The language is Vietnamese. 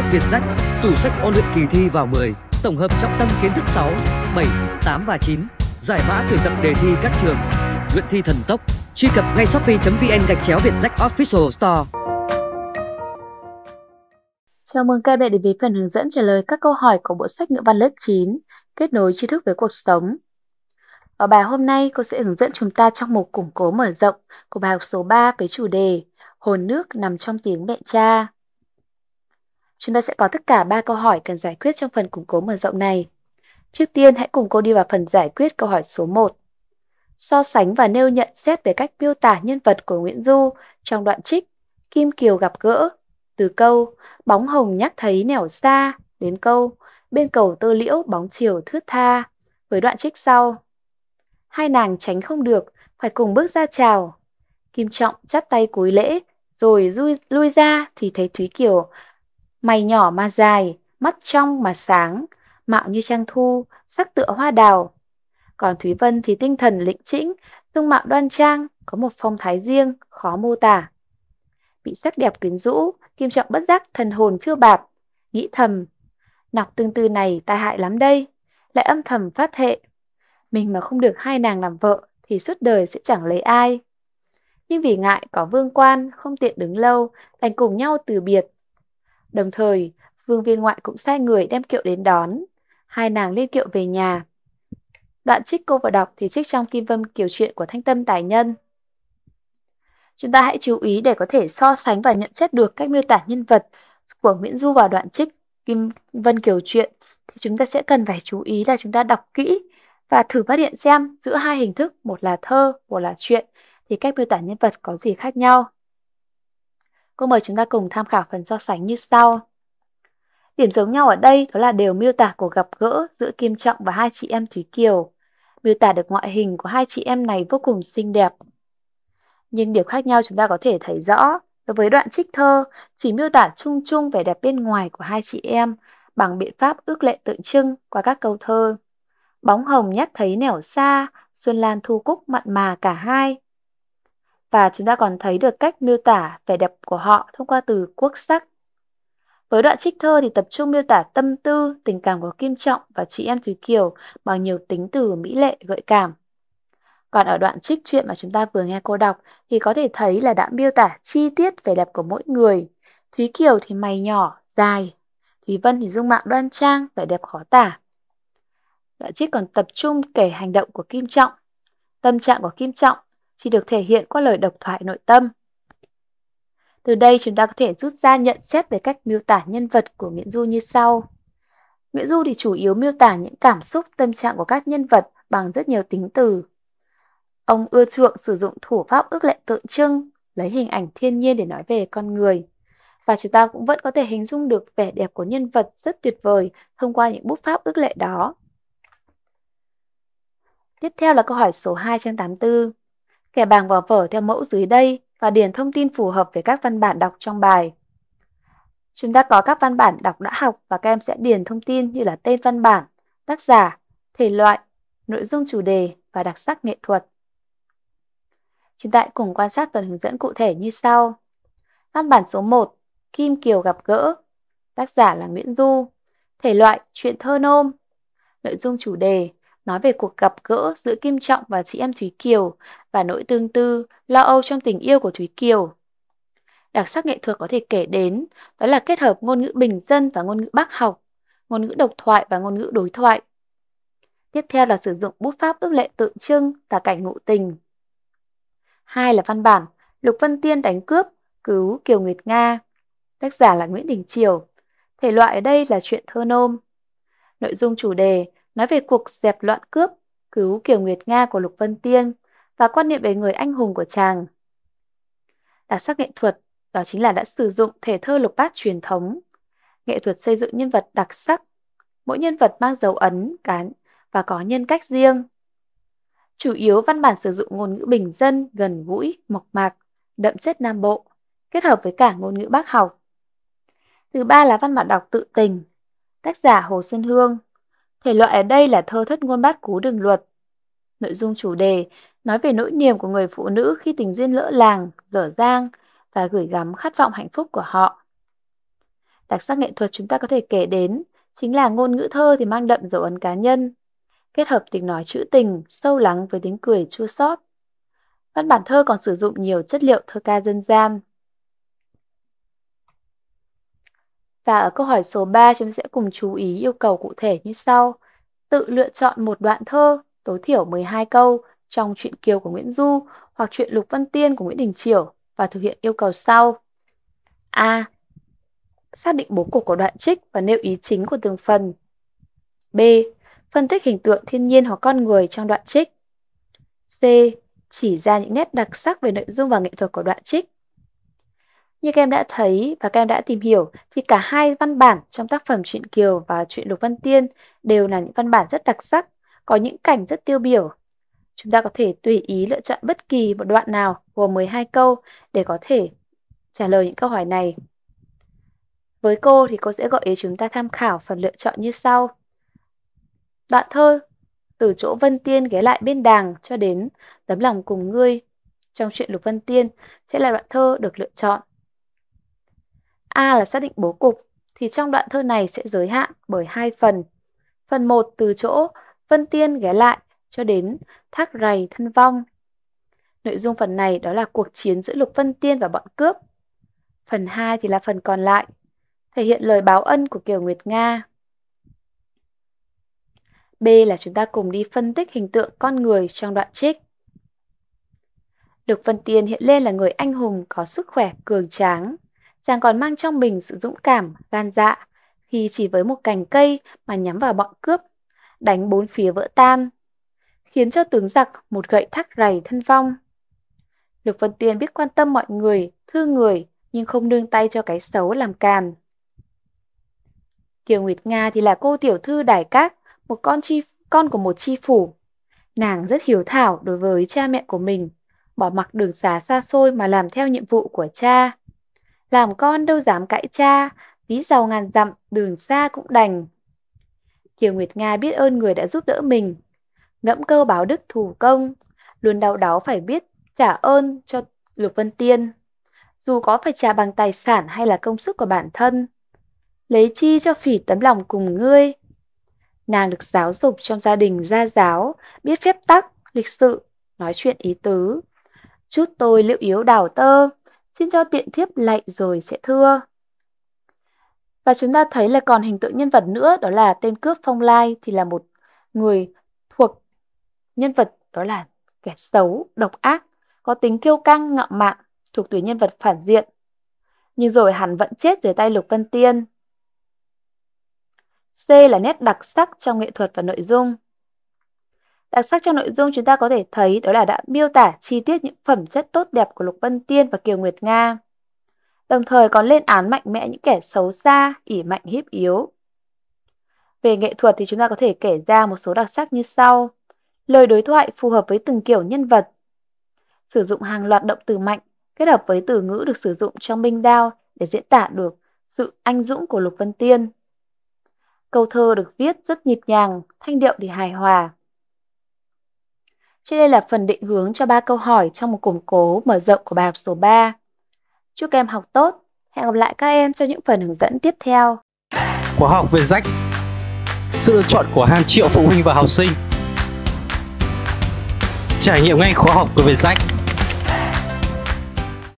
sách Việt Sách, tủ sách ôn luyện kỳ thi vào 10, tổng hợp trọng tâm kiến thức 6, 7, 8 và 9, giải mã tuyển tập đề thi các trường, luyện thi thần tốc. Truy cập ngay shopee.vn gạch chéo Việt Sách Official Store. Chào mừng các bạn đến với phần hướng dẫn trả lời các câu hỏi của bộ sách ngữ văn lớp 9, kết nối tri thức với cuộc sống. Ở bài hôm nay, cô sẽ hướng dẫn chúng ta trong một củng cố mở rộng của bài học số 3 với chủ đề Hồn nước nằm trong tiếng mẹ cha. Chúng ta sẽ có tất cả 3 câu hỏi cần giải quyết trong phần củng cố mở rộng này. Trước tiên, hãy cùng cô đi vào phần giải quyết câu hỏi số 1. So sánh và nêu nhận xét về cách miêu tả nhân vật của Nguyễn Du trong đoạn trích Kim Kiều gặp gỡ, từ câu bóng hồng nhắc thấy nẻo xa đến câu bên cầu tơ liễu bóng chiều thướt tha với đoạn trích sau. Hai nàng tránh không được, phải cùng bước ra chào. Kim Trọng chắp tay cúi lễ, rồi lui, lui ra thì thấy Thúy Kiều mày nhỏ mà dài, mắt trong mà sáng, mạo như trang thu, sắc tựa hoa đào. Còn Thúy Vân thì tinh thần lĩnh tĩnh, dung mạo đoan trang, có một phong thái riêng, khó mô tả. Bị sắc đẹp quyến rũ, Kim Trọng bất giác thần hồn phiêu bạt, nghĩ thầm, nọc tương tư này tai hại lắm đây, lại âm thầm phát thệ. Mình mà không được hai nàng làm vợ thì suốt đời sẽ chẳng lấy ai. Nhưng vì ngại có vương quan, không tiện đứng lâu, đành cùng nhau từ biệt Đồng thời, vương viên ngoại cũng sai người đem kiệu đến đón. Hai nàng lên kiệu về nhà. Đoạn trích cô vừa đọc thì trích trong Kim Vâm kiểu chuyện của Thanh Tâm Tài Nhân. Chúng ta hãy chú ý để có thể so sánh và nhận xét được cách miêu tả nhân vật của Nguyễn Du vào đoạn trích Kim Vân Kiều chuyện thì chúng ta sẽ cần phải chú ý là chúng ta đọc kỹ và thử phát hiện xem giữa hai hình thức, một là thơ, một là chuyện thì cách miêu tả nhân vật có gì khác nhau. Cô mời chúng ta cùng tham khảo phần so sánh như sau. Điểm giống nhau ở đây đó là đều miêu tả cuộc gặp gỡ giữa Kim Trọng và hai chị em Thúy Kiều. Miêu tả được ngoại hình của hai chị em này vô cùng xinh đẹp. Nhưng điểm khác nhau chúng ta có thể thấy rõ. Đối với đoạn trích thơ, chỉ miêu tả chung chung vẻ đẹp bên ngoài của hai chị em bằng biện pháp ước lệ tượng trưng qua các câu thơ. Bóng hồng nhát thấy nẻo xa, Xuân Lan thu cúc mặn mà cả hai, và chúng ta còn thấy được cách miêu tả vẻ đẹp của họ thông qua từ quốc sắc. Với đoạn trích thơ thì tập trung miêu tả tâm tư, tình cảm của Kim Trọng và chị em Thúy Kiều bằng nhiều tính từ mỹ lệ gợi cảm. Còn ở đoạn trích truyện mà chúng ta vừa nghe cô đọc thì có thể thấy là đã miêu tả chi tiết vẻ đẹp của mỗi người. Thúy Kiều thì mày nhỏ, dài. Thúy Vân thì dung mạo đoan trang, vẻ đẹp khó tả. Đoạn trích còn tập trung kể hành động của Kim Trọng, tâm trạng của Kim Trọng chỉ được thể hiện qua lời độc thoại nội tâm. Từ đây chúng ta có thể rút ra nhận xét về cách miêu tả nhân vật của Nguyễn Du như sau. Nguyễn Du thì chủ yếu miêu tả những cảm xúc tâm trạng của các nhân vật bằng rất nhiều tính từ. Ông ưa chuộng sử dụng thủ pháp ước lệ tượng trưng, lấy hình ảnh thiên nhiên để nói về con người. Và chúng ta cũng vẫn có thể hình dung được vẻ đẹp của nhân vật rất tuyệt vời thông qua những bút pháp ước lệ đó. Tiếp theo là câu hỏi số 284. Kẻ bảng vào vở theo mẫu dưới đây và điền thông tin phù hợp với các văn bản đọc trong bài. Chúng ta có các văn bản đọc đã học và các em sẽ điền thông tin như là tên văn bản, tác giả, thể loại, nội dung chủ đề và đặc sắc nghệ thuật. Chúng ta cùng quan sát phần hướng dẫn cụ thể như sau. Văn bản số 1, Kim Kiều gặp gỡ, tác giả là Nguyễn Du, thể loại truyện thơ nôm, nội dung chủ đề nói về cuộc gặp gỡ giữa Kim Trọng và chị em Thúy Kiều và nỗi tương tư, lo âu trong tình yêu của Thúy Kiều. Đặc sắc nghệ thuật có thể kể đến đó là kết hợp ngôn ngữ bình dân và ngôn ngữ bác học, ngôn ngữ độc thoại và ngôn ngữ đối thoại. Tiếp theo là sử dụng bút pháp ước lệ tượng trưng và cảnh ngụ tình. Hai là văn bản Lục Vân Tiên đánh cướp, cứu Kiều Nguyệt Nga. Tác giả là Nguyễn Đình Triều. Thể loại ở đây là chuyện thơ nôm. Nội dung chủ đề nói về cuộc dẹp loạn cướp, cứu Kiều Nguyệt Nga của Lục Vân Tiên và quan niệm về người anh hùng của chàng. Đặc sắc nghệ thuật đó chính là đã sử dụng thể thơ lục bát truyền thống, nghệ thuật xây dựng nhân vật đặc sắc. Mỗi nhân vật mang dấu ấn, cán và có nhân cách riêng. Chủ yếu văn bản sử dụng ngôn ngữ bình dân, gần gũi, mộc mạc, đậm chất Nam Bộ, kết hợp với cả ngôn ngữ bác học. Thứ ba là văn bản đọc tự tình, tác giả Hồ Xuân Hương, Thể loại ở đây là thơ thất ngôn bát cú đường luật. Nội dung chủ đề nói về nỗi niềm của người phụ nữ khi tình duyên lỡ làng, dở dang và gửi gắm khát vọng hạnh phúc của họ. Đặc sắc nghệ thuật chúng ta có thể kể đến chính là ngôn ngữ thơ thì mang đậm dấu ấn cá nhân, kết hợp tiếng nói trữ tình sâu lắng với tiếng cười chua xót. Văn bản thơ còn sử dụng nhiều chất liệu thơ ca dân gian, Và ở câu hỏi số 3 chúng sẽ cùng chú ý yêu cầu cụ thể như sau. Tự lựa chọn một đoạn thơ tối thiểu 12 câu trong truyện Kiều của Nguyễn Du hoặc truyện Lục Văn Tiên của Nguyễn Đình Chiểu và thực hiện yêu cầu sau. A. Xác định bố cục của đoạn trích và nêu ý chính của từng phần. B. Phân tích hình tượng thiên nhiên hoặc con người trong đoạn trích. C. Chỉ ra những nét đặc sắc về nội dung và nghệ thuật của đoạn trích. Như các em đã thấy và các em đã tìm hiểu thì cả hai văn bản trong tác phẩm Truyện Kiều và Truyện Lục Văn Tiên đều là những văn bản rất đặc sắc, có những cảnh rất tiêu biểu. Chúng ta có thể tùy ý lựa chọn bất kỳ một đoạn nào gồm 12 câu để có thể trả lời những câu hỏi này. Với cô thì cô sẽ gợi ý chúng ta tham khảo phần lựa chọn như sau. Đoạn thơ từ chỗ Vân Tiên ghé lại bên đàng cho đến tấm lòng cùng ngươi trong truyện Lục Vân Tiên sẽ là đoạn thơ được lựa chọn A là xác định bố cục thì trong đoạn thơ này sẽ giới hạn bởi hai phần. Phần 1 từ chỗ Vân Tiên ghé lại cho đến Thác rầy thân vong. Nội dung phần này đó là cuộc chiến giữa Lục Vân Tiên và bọn cướp. Phần 2 thì là phần còn lại, thể hiện lời báo ân của Kiều Nguyệt Nga. B là chúng ta cùng đi phân tích hình tượng con người trong đoạn trích. Lục Vân Tiên hiện lên là người anh hùng có sức khỏe cường tráng, chàng còn mang trong mình sự dũng cảm, gan dạ, khi chỉ với một cành cây mà nhắm vào bọn cướp, đánh bốn phía vỡ tan, khiến cho tướng giặc một gậy thác rầy thân vong. Lục Vân Tiên biết quan tâm mọi người, thương người, nhưng không nương tay cho cái xấu làm càn. Kiều Nguyệt Nga thì là cô tiểu thư đài cát, một con chi con của một chi phủ. Nàng rất hiếu thảo đối với cha mẹ của mình, bỏ mặc đường xá xa xôi mà làm theo nhiệm vụ của cha làm con đâu dám cãi cha, ví giàu ngàn dặm, đường xa cũng đành. Kiều Nguyệt Nga biết ơn người đã giúp đỡ mình, ngẫm câu báo đức thủ công, luôn đau đáu phải biết trả ơn cho Lục Vân Tiên, dù có phải trả bằng tài sản hay là công sức của bản thân. Lấy chi cho phỉ tấm lòng cùng ngươi. Nàng được giáo dục trong gia đình gia giáo, biết phép tắc, lịch sự, nói chuyện ý tứ. Chút tôi liệu yếu đảo tơ, xin cho tiện thiếp lạy rồi sẽ thưa. Và chúng ta thấy là còn hình tượng nhân vật nữa đó là tên cướp Phong Lai thì là một người thuộc nhân vật đó là kẻ xấu, độc ác, có tính kiêu căng, ngạo mạn, thuộc tuyến nhân vật phản diện. Nhưng rồi hắn vẫn chết dưới tay Lục Vân Tiên. C là nét đặc sắc trong nghệ thuật và nội dung. Đặc sắc trong nội dung chúng ta có thể thấy đó là đã miêu tả chi tiết những phẩm chất tốt đẹp của Lục Vân Tiên và Kiều Nguyệt Nga, đồng thời còn lên án mạnh mẽ những kẻ xấu xa, ỉ mạnh hiếp yếu. Về nghệ thuật thì chúng ta có thể kể ra một số đặc sắc như sau. Lời đối thoại phù hợp với từng kiểu nhân vật. Sử dụng hàng loạt động từ mạnh kết hợp với từ ngữ được sử dụng trong binh đao để diễn tả được sự anh dũng của Lục Vân Tiên. Câu thơ được viết rất nhịp nhàng, thanh điệu thì hài hòa. Trên đây là phần định hướng cho ba câu hỏi trong một củng cố mở rộng của bài học số 3. Chúc em học tốt. Hẹn gặp lại các em cho những phần hướng dẫn tiếp theo. Khóa học về rách Sự lựa chọn của hàng triệu phụ huynh và học sinh Trải nghiệm ngay khóa học của Việt Rách